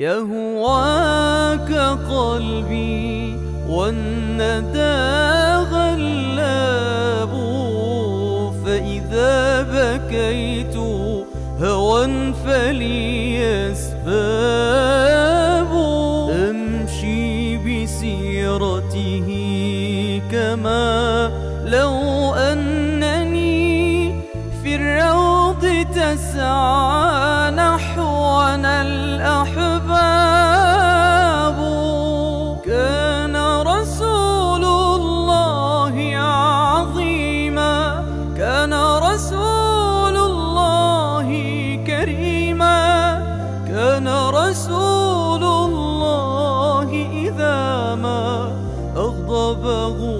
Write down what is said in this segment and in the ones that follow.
يهواك قلبي والندى غلاب فإذا بكيت هوى فلي أسباب أمشي بسيرته كما لو أنني في الروض تسعى رسول الله إذا ما أغضبه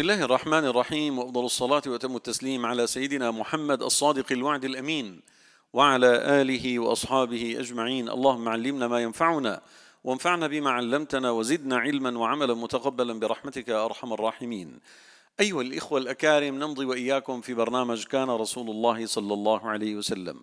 بسم الله الرحمن الرحيم وافضل الصلاه واتم التسليم على سيدنا محمد الصادق الوعد الامين وعلى اله واصحابه اجمعين اللهم علمنا ما ينفعنا وانفعنا بما علمتنا وزدنا علما وعملا متقبلا برحمتك ارحم الراحمين ايها الاخوه الاكارم نمضي واياكم في برنامج كان رسول الله صلى الله عليه وسلم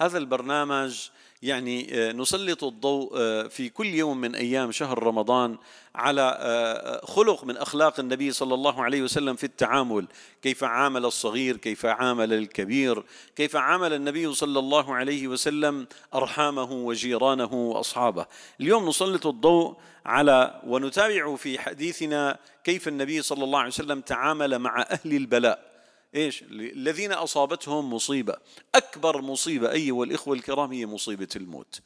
هذا البرنامج يعني آه، نسلط الضوء آه، في كل يوم من ايام شهر رمضان على آه، خلق من اخلاق النبي صلى الله عليه وسلم في التعامل، كيف عامل الصغير، كيف عامل الكبير، كيف عامل النبي صلى الله عليه وسلم ارحامه وجيرانه واصحابه. اليوم نسلط الضوء على ونتابع في حديثنا كيف النبي صلى الله عليه وسلم تعامل مع اهل البلاء. إيش الذين أصابتهم مصيبة أكبر مصيبة أيها الإخوة الكرام هي مصيبة الموت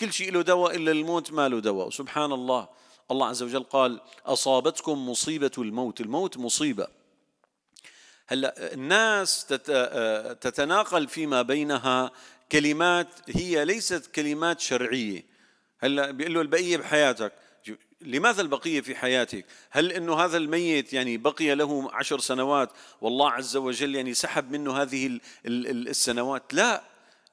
كل شيء له دواء إلا الموت ما له دواء سبحان الله الله عز وجل قال أصابتكم مصيبة الموت الموت مصيبة هلا الناس آه، آه، تتناقل فيما بينها كلمات هي ليست كلمات شرعيه هلا بيقول له البقيه بحياتك لماذا البقية في حياتك هل أنه هذا الميت يعني بقي له عشر سنوات والله عز وجل يعني سحب منه هذه السنوات لا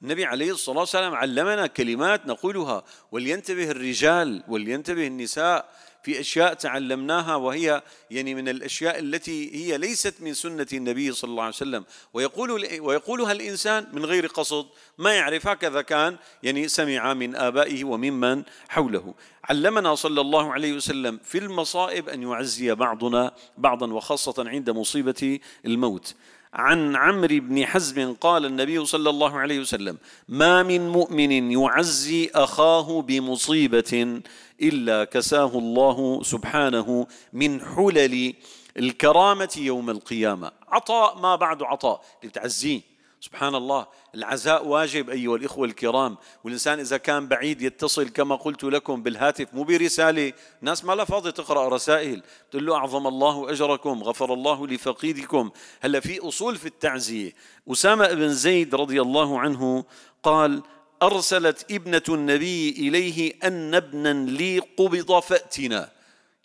النبي عليه الصلاة والسلام علمنا كلمات نقولها ولينتبه الرجال ولينتبه النساء في اشياء تعلمناها وهي يعني من الاشياء التي هي ليست من سنه النبي صلى الله عليه وسلم ويقول ويقولها الانسان من غير قصد ما يعرف هكذا كان يعني سمع من ابائه وممن حوله علمنا صلى الله عليه وسلم في المصائب ان يعزي بعضنا بعضا وخاصه عند مصيبه الموت عن عمرو بن حزم قال النبي صلى الله عليه وسلم ما من مؤمن يعزي اخاه بمصيبه الا كساه الله سبحانه من حلل الكرامه يوم القيامه عطاء ما بعد عطاء بتعزيه سبحان الله العزاء واجب أيها الإخوة الكرام والإنسان إذا كان بعيد يتصل كما قلت لكم بالهاتف مو برسالة ناس ما فاضي تقرأ رسائل تقول له أعظم الله أجركم غفر الله لفقيدكم هلا في أصول في التعزية أسامة بن زيد رضي الله عنه قال أرسلت ابنة النبي إليه أن ابنا لي قبض فأتنا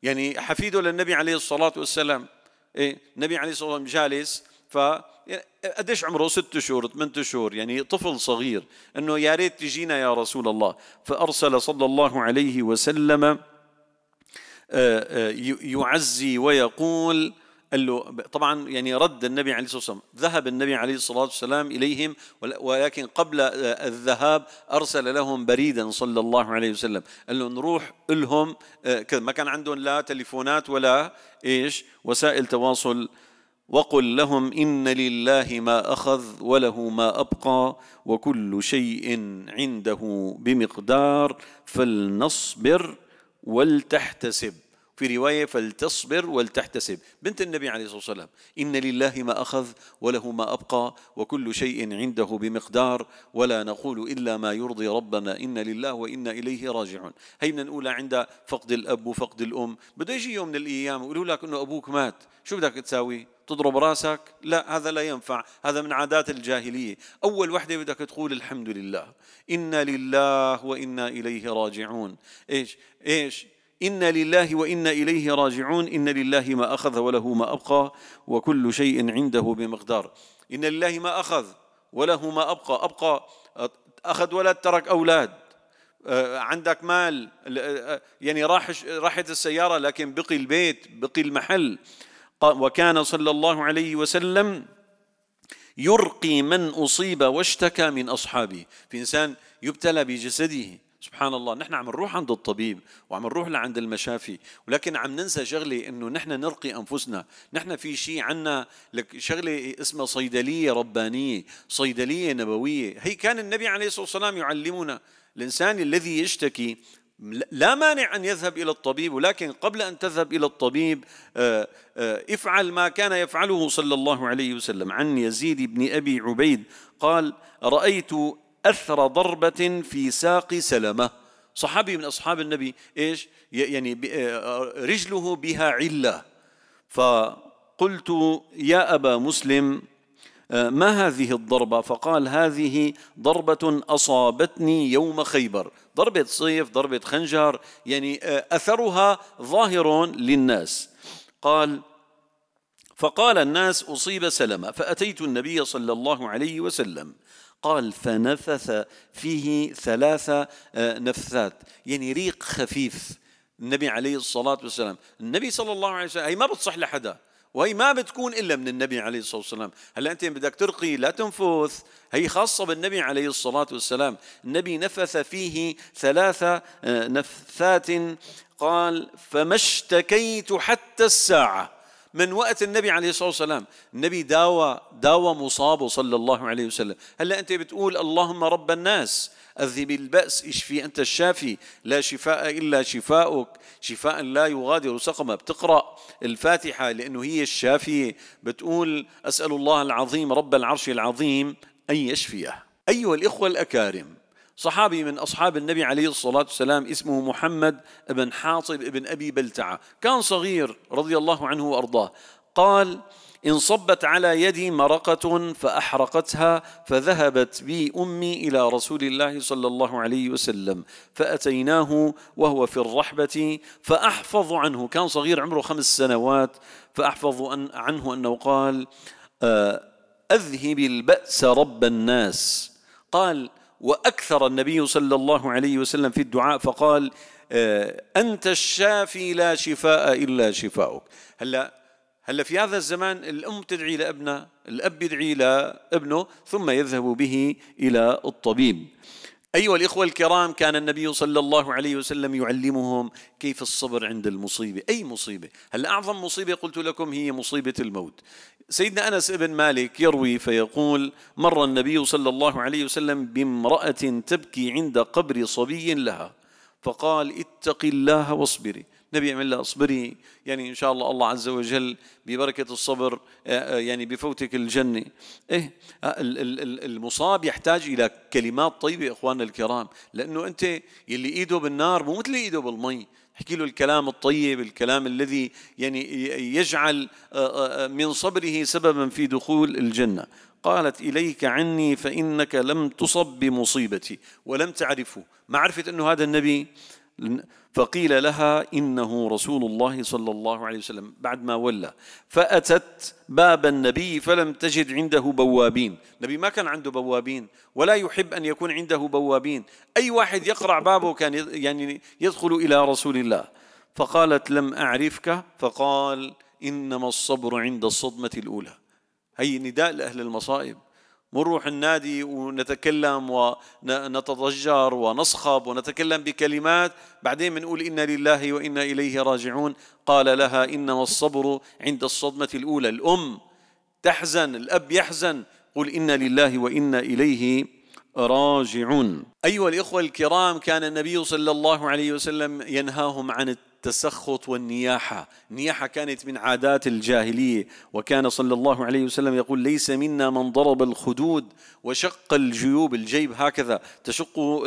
يعني حفيده للنبي عليه الصلاة والسلام إيه؟ النبي عليه الصلاة والسلام جالس ف يعني، قديش عمره ست شهور ثمان شهور يعني طفل صغير انه يا ريت تجينا يا رسول الله فارسل صلى الله عليه وسلم آه، آه، يعزي ويقول قال له طبعا يعني رد النبي عليه الصلاه والسلام ذهب النبي عليه الصلاه والسلام اليهم ولكن قبل آه، الذهاب ارسل لهم بريدا صلى الله عليه وسلم قال له نروح لهم كذا ما كان عندهم لا تليفونات ولا ايش وسائل تواصل وقل لهم ان لله ما اخذ وله ما ابقى وكل شيء عنده بمقدار فلنصبر ولتحتسب في رواية فلتصبر ولتحتسب بنت النبي عليه الصلاة والسلام إن لله ما أخذ وله ما أبقى وكل شيء عنده بمقدار ولا نقول إلا ما يرضي ربنا إن لله وإنا إليه راجعون هي بدنا نقولها عند فقد الأب وفقد الأم بده يجي يوم من الأيام يقولوا لك إنه أبوك مات شو بدك تساوي تضرب راسك لا هذا لا ينفع هذا من عادات الجاهلية أول وحدة بدك تقول الحمد لله إنا لله وإنا إليه راجعون إيش إيش إنا لله وإنا إليه راجعون إن لله ما أخذ وله ما أبقى وكل شيء عنده بمقدار إن لله ما أخذ وله ما أبقى أبقى أخذ ولد ترك أولاد عندك مال يعني راح راحت السيارة لكن بقي البيت بقي المحل وكان صلى الله عليه وسلم يرقي من أصيب واشتكى من أصحابه في إنسان يبتلى بجسده سبحان الله نحن عم نروح عند الطبيب وعم نروح لعند المشافي ولكن عم ننسى شغله انه نحن نرقي انفسنا نحن في شيء عنا لك شغله اسمها صيدليه ربانيه صيدليه نبويه هي كان النبي عليه الصلاه والسلام يعلمنا الانسان الذي يشتكي لا مانع ان يذهب الى الطبيب ولكن قبل ان تذهب الى الطبيب آه، آه، افعل ما كان يفعله صلى الله عليه وسلم عن يزيد بن ابي عبيد قال رايت أثر ضربة في ساق سلمة صحابي من أصحاب النبي إيش يعني آه، آه، رجله بها علة فقلت يا أبا مسلم آه، ما هذه الضربة فقال هذه ضربة أصابتني يوم خيبر ضربة سيف ضربة خنجر يعني أثرها ظاهر للناس قال فقال الناس أصيب سلمة فأتيت النبي صلى الله عليه وسلم قال فنفث فيه ثلاث آه، نفثات يعني ريق خفيف النبي عليه الصلاة والسلام النبي صلى الله عليه وسلم هي ما بتصح لحدا وهي ما بتكون الا من النبي عليه الصلاه والسلام، هلا انت بدك ترقي لا تنفث، هي خاصه بالنبي عليه الصلاه والسلام، النبي نفث فيه ثلاث آه، نفثات قال فما اشتكيت حتى الساعه من وقت النبي عليه الصلاة والسلام النبي داوى داوى مصابه صلى الله عليه وسلم هلأ أنت بتقول اللهم رب الناس أذهب البأس اشفي أنت الشافي لا شفاء إلا شفاؤك شفاء لا يغادر سقما بتقرأ الفاتحة لأنه هي الشافية بتقول أسأل الله العظيم رب العرش العظيم أن يشفيه أيها الإخوة الأكارم صحابي من أصحاب النبي عليه الصلاة والسلام اسمه محمد بن حاطب بن أبي بلتعة كان صغير رضي الله عنه وأرضاه قال انصبت على يدي مرقة فأحرقتها فذهبت بي أمي إلى رسول الله صلى الله عليه وسلم فأتيناه وهو في الرحبة فأحفظ عنه كان صغير عمره خمس سنوات فأحفظ عنه أنه قال آه، أذهب البأس رب الناس قال واكثر النبي صلى الله عليه وسلم في الدعاء فقال آه، انت الشافي لا شفاء الا شفاؤك هلا هلا في هذا الزمان الام تدعي لابنها الاب يدعي لابنه ثم يذهب به الى الطبيب أيها الإخوة الكرام كان النبي صلى الله عليه وسلم يعلمهم كيف الصبر عند المصيبة أي مصيبة هل أعظم مصيبة قلت لكم هي مصيبة الموت سيدنا أنس بن مالك يروي فيقول مر النبي صلى الله عليه وسلم بامرأة تبكي عند قبر صبي لها فقال اتق الله واصبري نبي يعمل لها اصبري يعني ان شاء الله الله عز وجل ببركه الصبر آه، آه، يعني بفوتك الجنه ايه آه، المصاب يحتاج الى كلمات طيبه يا اخواننا الكرام لانه انت يلي ايده بالنار مو مثل ايده بالمي احكي له الكلام الطيب الكلام الذي يعني يجعل من صبره سببا في دخول الجنه قالت إليك عني فإنك لم تصب بمصيبتي ولم تعرفه ما عرفت أنه هذا النبي فقيل لها إنه رسول الله صلى الله عليه وسلم بعد ما ولى فأتت باب النبي فلم تجد عنده بوابين النبي ما كان عنده بوابين ولا يحب أن يكون عنده بوابين أي واحد يقرع بابه كان يعني يدخل إلى رسول الله فقالت لم أعرفك فقال إنما الصبر عند الصدمة الأولى هي نداء لأهل المصائب ونروح النادي ونتكلم ونتضجر ونصخب ونتكلم بكلمات بعدين بنقول إنا لله وإنا إليه راجعون قال لها إنما الصبر عند الصدمة الأولى الأم تحزن الأب يحزن قل إنا لله وإنا إليه راجعون أيها الإخوة الكرام كان النبي صلى الله عليه وسلم ينهاهم عن التسخط والنياحة النياحة كانت من عادات الجاهلية وكان صلى الله عليه وسلم يقول ليس منا من ضرب الخدود وشق الجيوب الجيب هكذا تشقه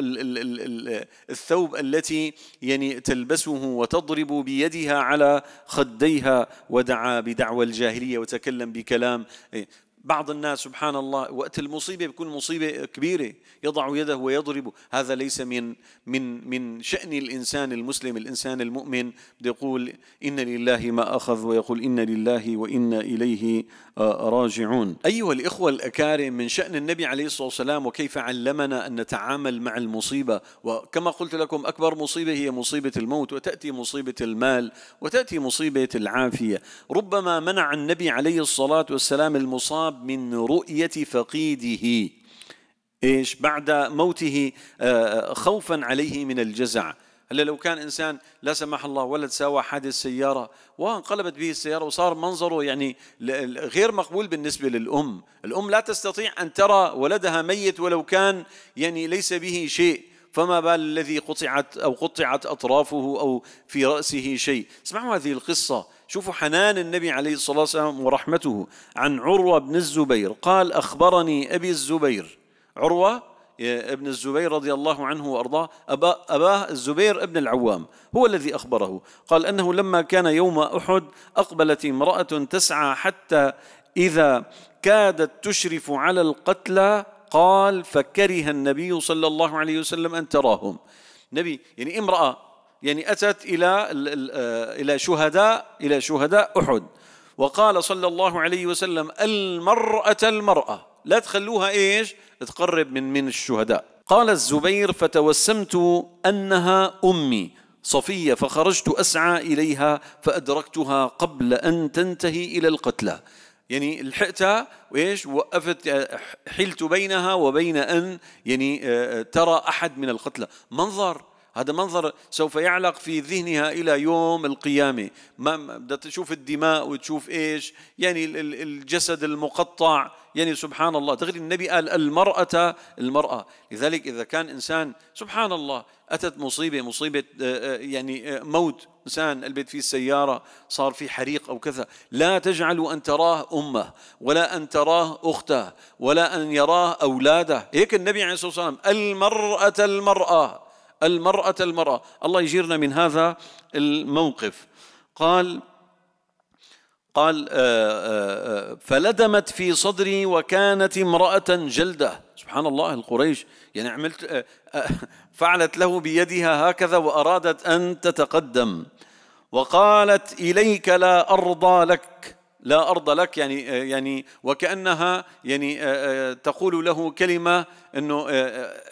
الثوب التي يعني تلبسه وتضرب بيدها على خديها ودعا بدعوى الجاهلية وتكلم بكلام إيه، بعض الناس سبحان الله وقت المصيبة بيكون مصيبة كبيرة يضع يده ويضرب هذا ليس من من من شأن الإنسان المسلم الإنسان المؤمن بده يقول إن لله ما أخذ ويقول إن لله وإنا إليه آه، راجعون أيها الإخوة الأكارم من شأن النبي عليه الصلاة والسلام وكيف علمنا أن نتعامل مع المصيبة وكما قلت لكم أكبر مصيبة هي مصيبة الموت وتأتي مصيبة المال وتأتي مصيبة العافية ربما منع النبي عليه الصلاة والسلام المصاب المصاب من رؤية فقيده إيش بعد موته آه، آه، خوفا عليه من الجزع هلا لو كان انسان لا سمح الله ولد ساوى حادث سياره وانقلبت به السياره وصار منظره يعني غير مقبول بالنسبه للام، الام لا تستطيع ان ترى ولدها ميت ولو كان يعني ليس به شيء، فما بال الذي قطعت أو قطعت أطرافه أو في رأسه شيء اسمعوا هذه القصة شوفوا حنان النبي عليه الصلاة والسلام ورحمته عن عروة بن الزبير قال أخبرني أبي الزبير عروة ابن الزبير رضي الله عنه وأرضاه أبا أباه الزبير ابن العوام هو الذي أخبره قال أنه لما كان يوم أحد أقبلت امرأة تسعى حتى إذا كادت تشرف على القتلى قال فكره النبي صلى الله عليه وسلم أن تراهم نبي يعني امرأة يعني أتت إلى آه، إلى شهداء إلى شهداء أحد وقال صلى الله عليه وسلم المرأة المرأة لا تخلوها إيش تقرب من من الشهداء قال الزبير فتوسمت أنها أمي صفية فخرجت أسعى إليها فأدركتها قبل أن تنتهي إلى القتلى يعني لحقتها وايش وقفت آه، حيلت بينها وبين ان يعني آه، ترى احد من القتلى منظر هذا منظر سوف يعلق في ذهنها إلى يوم القيامة ما بدها تشوف الدماء وتشوف إيش يعني الجسد المقطع يعني سبحان الله تغري النبي قال المرأة المرأة لذلك إذا كان إنسان سبحان الله أتت مصيبة مصيبة آه، آه، يعني آه، موت إنسان البيت فيه السيارة صار في حريق أو كذا لا تجعلوا أن تراه أمه ولا أن تراه أخته ولا أن يراه أولاده هيك النبي عليه الصلاة والسلام المرأة المرأة المرأة المرأة الله يجيرنا من هذا الموقف قال قال آه، آه، آه، فلدمت في صدري وكانت امرأة جلدة سبحان الله القريش يعني عملت فعلت له بيدها هكذا وأرادت أن تتقدم وقالت إليك لا أرضى لك لا أرضى لك يعني يعني وكأنها يعني تقول له كلمة أنه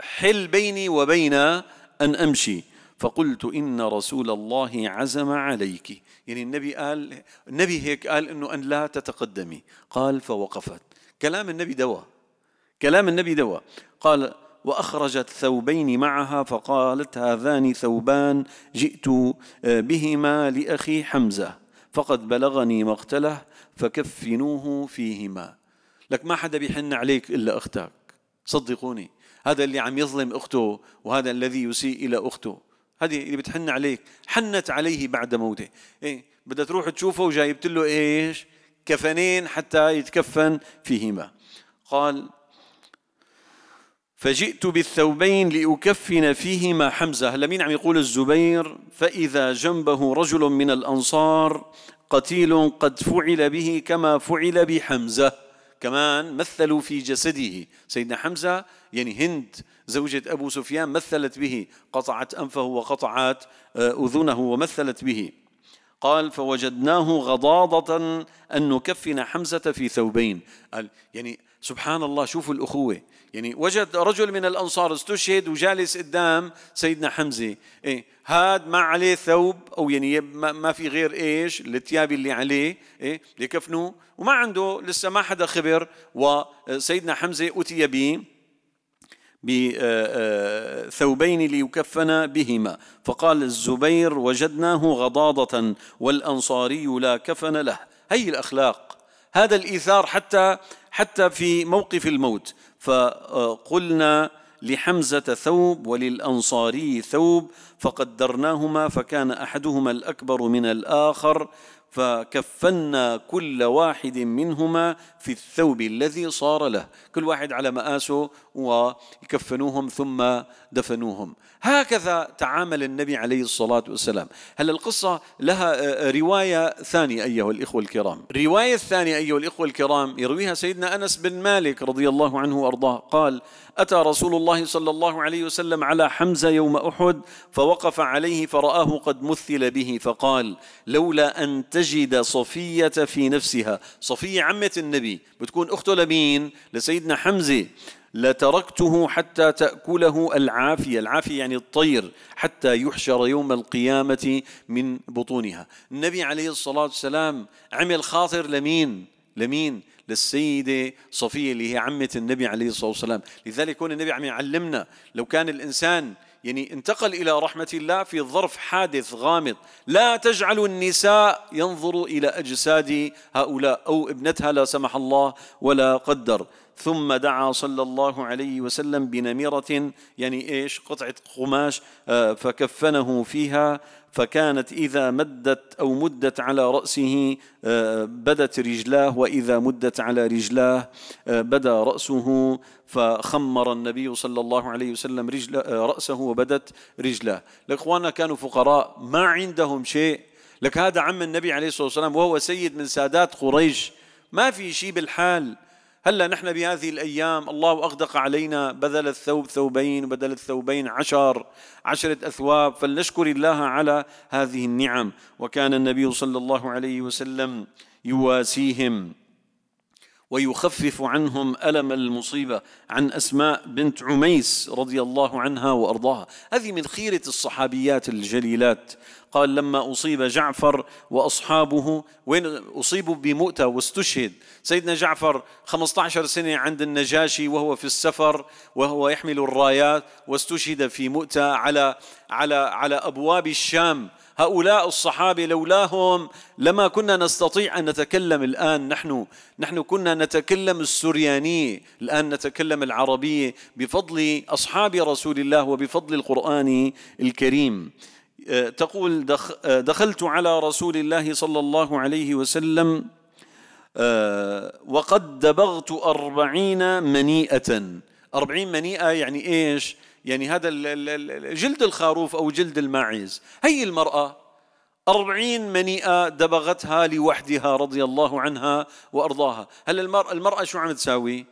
حل بيني وبين أن أمشي فقلت إن رسول الله عزم عليك يعني النبي قال النبي هيك قال إنه أن لا تتقدمي قال فوقفت كلام النبي دواء كلام النبي دواء قال وأخرجت ثوبين معها فقالت هذان ثوبان جئت آه، بهما لأخي حمزة فقد بلغني مقتله فكفنوه فيهما لك ما حدا بيحن عليك إلا أختك صدقوني هذا اللي عم يظلم أخته وهذا الذي يسيء إلى أخته هذه اللي بتحن عليك حنت عليه بعد موته إيه بدها تروح تشوفه وجايبت له إيش كفنين حتى يتكفن فيهما قال فجئت بالثوبين لأكفن فيهما حمزة هلا مين عم يقول الزبير فإذا جنبه رجل من الأنصار قتيل قد فعل به كما فعل بحمزة كمان مثلوا في جسده سيدنا حمزة يعني هند زوجة أبو سفيان مثلت به قطعت أنفه وقطعت آه، أذنه ومثلت به قال فوجدناه غضاضة أن نكفن حمزة في ثوبين قال يعني سبحان الله شوفوا الأخوة يعني وجد رجل من الأنصار استشهد وجالس قدام سيدنا حمزة إيه هاد ما عليه ثوب أو يعني ما, في غير إيش الثياب اللي عليه إيه ليكفنوه وما عنده لسه ما حدا خبر وسيدنا حمزة أتي به بثوبين آه، آه، ليكفن بهما فقال الزبير وجدناه غضاضة والأنصاري لا كفن له هي الأخلاق هذا الإيثار حتى حتى في موقف الموت فقلنا لحمزة ثوب وللأنصاري ثوب فقدرناهما فكان أحدهما الأكبر من الآخر فكفنا كل واحد منهما في الثوب الذي صار له كل واحد على مآسه وكفنوهم ثم دفنوهم هكذا تعامل النبي عليه الصلاة والسلام هلا القصة لها آه، آه، رواية ثانية أيها الإخوة الكرام الرواية الثانية أيها الإخوة الكرام يرويها سيدنا أنس بن مالك رضي الله عنه وأرضاه قال أتى رسول الله صلى الله عليه وسلم على حمزة يوم أحد فوقف عليه فرآه قد مثل به فقال لولا أن تجد صفية في نفسها صفية عمة النبي بتكون أخته لمين لسيدنا حمزة لتركته حتى تأكله العافية العافية يعني الطير حتى يحشر يوم القيامة من بطونها النبي عليه الصلاة والسلام عمل خاطر لمين لمين للسيدة صفية اللي هي عمة النبي عليه الصلاة والسلام لذلك كون النبي عم يعلمنا لو كان الإنسان يعني انتقل إلى رحمة الله في ظرف حادث غامض لا تجعل النساء ينظروا إلى أجساد هؤلاء أو ابنتها لا سمح الله ولا قدر ثم دعا صلى الله عليه وسلم بنمرة يعني إيش قطعة قماش آه، فكفنه فيها فكانت إذا مدت أو مدت على رأسه آه، بدت رجلاه وإذا مدت على رجلاه آه، بدا رأسه فخمر النبي صلى الله عليه وسلم رجل رأسه وبدت رجلاه الإخوان كانوا فقراء ما عندهم شيء لك هذا عم النبي عليه الصلاة والسلام وهو سيد من سادات قريش ما في شيء بالحال هلا نحن بهذه الايام الله اغدق علينا بدل الثوب ثوبين بدل الثوبين عشر عشره اثواب فلنشكر الله على هذه النعم وكان النبي صلى الله عليه وسلم يواسيهم ويخفف عنهم ألم المصيبة عن أسماء بنت عميس رضي الله عنها وأرضاها هذه من خيرة الصحابيات الجليلات قال لما أصيب جعفر وأصحابه وين أصيبوا بمؤتة واستشهد سيدنا جعفر 15 سنة عند النجاشي وهو في السفر وهو يحمل الرايات واستشهد في مؤتة على على على أبواب الشام هؤلاء الصحابة لولاهم لما كنا نستطيع أن نتكلم الآن نحن نحن كنا نتكلم السريانية الآن نتكلم العربية بفضل أصحاب رسول الله وبفضل القرآن الكريم آه، تقول آه، دخلت على رسول الله صلى الله عليه وسلم آه، وقد دبغت أربعين منيئة أربعين منيئة يعني إيش؟ يعني هذا جلد الخروف أو جلد الماعز هي المرأة أربعين منيئة دبغتها لوحدها رضي الله عنها وأرضاها هل المرأة, المرأة شو عم تساوي؟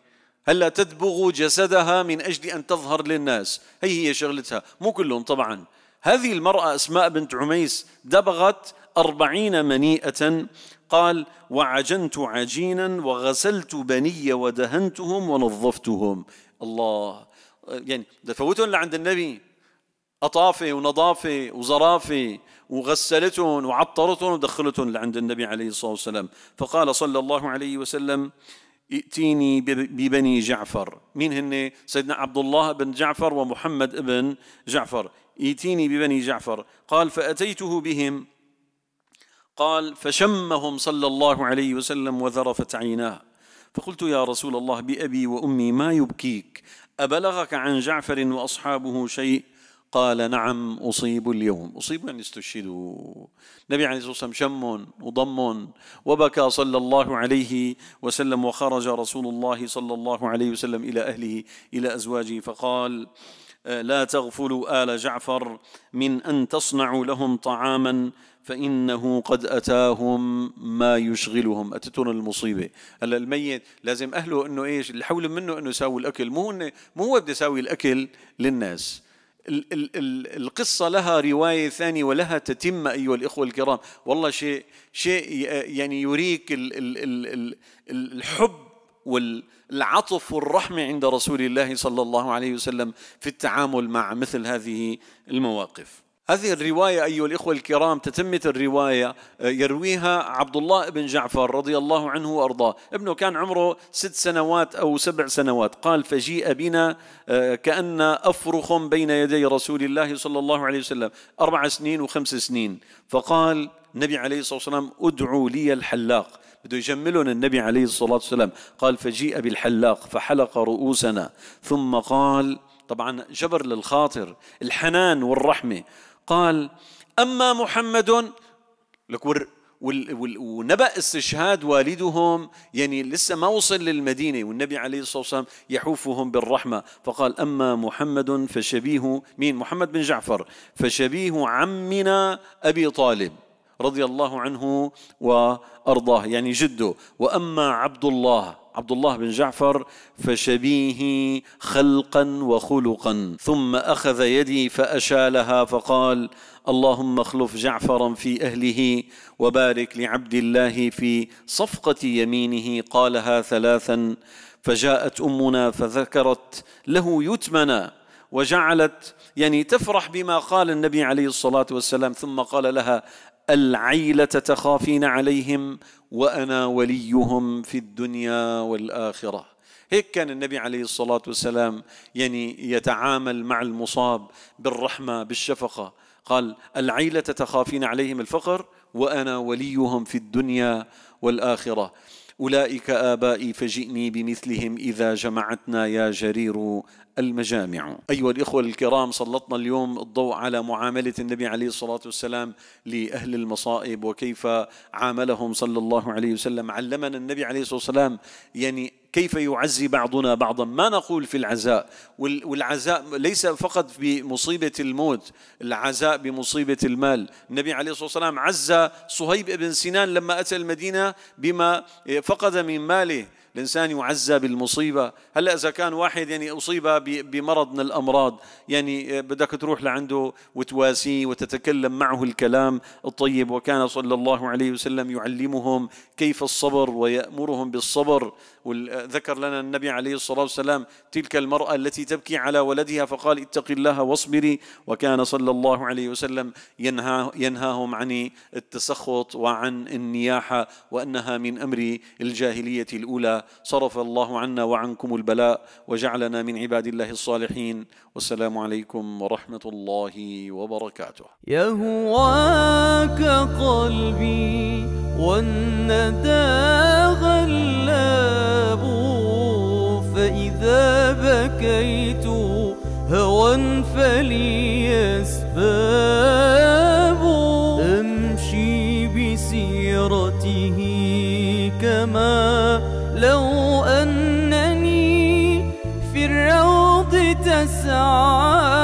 هلا تدبغ جسدها من أجل أن تظهر للناس هي هي شغلتها مو كلهم طبعا هذه المرأة أسماء بنت عميس دبغت أربعين منيئة قال وعجنت عجينا وغسلت بني ودهنتهم ونظفتهم الله يعني ده تفوتهم لعند النبي أطافة ونظافة وزرافة وغسلتهم وعطرتهم ودخلتهم لعند النبي عليه الصلاة والسلام فقال صلى الله عليه وسلم ائتيني ببني جعفر مين هن سيدنا عبد الله بن جعفر ومحمد بن جعفر ائتيني ببني جعفر قال فأتيته بهم قال فشمهم صلى الله عليه وسلم وذرفت عيناه فقلت يا رسول الله بأبي وأمي ما يبكيك أبلغك عن جعفر وأصحابه شيء قال نعم أصيب اليوم أصيب يعني استشهدوا النبي عليه الصلاة والسلام شم وضم وبكى صلى الله عليه وسلم وخرج رسول الله صلى الله عليه وسلم إلى أهله إلى أزواجه فقال آه، لا تغفلوا آل جعفر من أن تصنعوا لهم طعاما فإنه قد أتاهم ما يشغلهم أتتهم المصيبة هلا الميت لازم أهله إنه إيش اللي حول منه إنه يساوي الأكل مو مو هو بده يساوي الأكل للناس القصة لها رواية ثانية ولها تتمة أيها الإخوة الكرام والله شيء شيء يعني يريك الحب والعطف والرحمة عند رسول الله صلى الله عليه وسلم في التعامل مع مثل هذه المواقف هذه الرواية أيها الإخوة الكرام تتمة الرواية آه، يرويها عبد الله بن جعفر رضي الله عنه وأرضاه ابنه كان عمره ست سنوات أو سبع سنوات قال فجيء بنا آه، كأن أفرخ بين يدي رسول الله صلى الله عليه وسلم أربع سنين وخمس سنين فقال النبي عليه الصلاة والسلام ادعوا لي الحلاق بده يجملهم النبي عليه الصلاة والسلام قال فجيء بالحلاق فحلق رؤوسنا ثم قال طبعا جبر للخاطر الحنان والرحمة قال أما محمد لك ونبأ استشهاد والدهم يعني لسه ما وصل للمدينة والنبي عليه الصلاة والسلام يحوفهم بالرحمة فقال أما محمد فشبيه مين محمد بن جعفر فشبيه عمنا أبي طالب رضي الله عنه وأرضاه يعني جده وأما عبد الله عبد الله بن جعفر فشبيه خلقا وخلقا ثم أخذ يدي فأشالها فقال اللهم اخلف جعفرا في أهله وبارك لعبد الله في صفقة يمينه قالها ثلاثا فجاءت أمنا فذكرت له يتمنى وجعلت يعني تفرح بما قال النبي عليه الصلاة والسلام ثم قال لها العيلة تخافين عليهم وأنا وليهم في الدنيا والآخرة هيك كان النبي عليه الصلاة والسلام يعني يتعامل مع المصاب بالرحمة بالشفقة قال العيلة تخافين عليهم الفقر وأنا وليهم في الدنيا والآخرة أولئك آبائي فجئني بمثلهم إذا جمعتنا يا جرير المجامع أيها الإخوة الكرام سلطنا اليوم الضوء على معاملة النبي عليه الصلاة والسلام لأهل المصائب وكيف عاملهم صلى الله عليه وسلم علمنا النبي عليه الصلاة والسلام يعني كيف يعزي بعضنا بعضا ما نقول في العزاء والعزاء ليس فقط بمصيبة الموت العزاء بمصيبة المال النبي عليه الصلاة والسلام عزى صهيب بن سنان لما أتى المدينة بما فقد من ماله الإنسان يعزى بالمصيبة هلأ إذا كان واحد يعني أصيب بمرض من الأمراض يعني بدك تروح لعنده وتواسيه وتتكلم معه الكلام الطيب وكان صلى الله عليه وسلم يعلمهم كيف الصبر ويأمرهم بالصبر وذكر لنا النبي عليه الصلاة والسلام تلك المرأة التي تبكي على ولدها فقال اتق الله واصبري وكان صلى الله عليه وسلم ينهى ينهاهم عن التسخط وعن النياحة وأنها من أمر الجاهلية الأولى صرف الله عنا وعنكم البلاء وجعلنا من عباد الله الصالحين والسلام عليكم ورحمة الله وبركاته يهواك قلبي والندى إذا بكيت هوى فلي أسباب أمشي بسيرته كما لو أنني في الروض تسعى